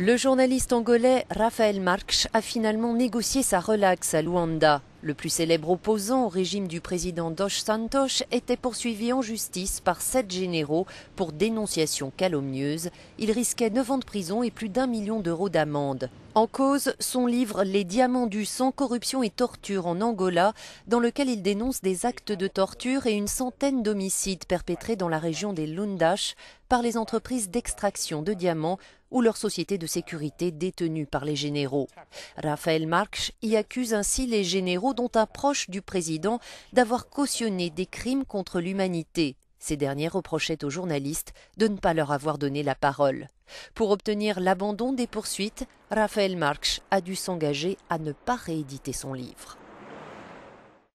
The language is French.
Le journaliste angolais Raphaël Marx a finalement négocié sa relaxe à Luanda. Le plus célèbre opposant au régime du président Dos Santos était poursuivi en justice par sept généraux pour dénonciation calomnieuse. Il risquait 9 ans de prison et plus d'un million d'euros d'amende. En cause, son livre Les diamants du sang, corruption et torture en Angola, dans lequel il dénonce des actes de torture et une centaine d'homicides perpétrés dans la région des Lundash par les entreprises d'extraction de diamants ou leurs sociétés de sécurité détenues par les généraux. Raphaël Marx y accuse ainsi les généraux dont un proche du président, d'avoir cautionné des crimes contre l'humanité. Ces derniers reprochaient aux journalistes de ne pas leur avoir donné la parole. Pour obtenir l'abandon des poursuites, Raphaël Marx a dû s'engager à ne pas rééditer son livre.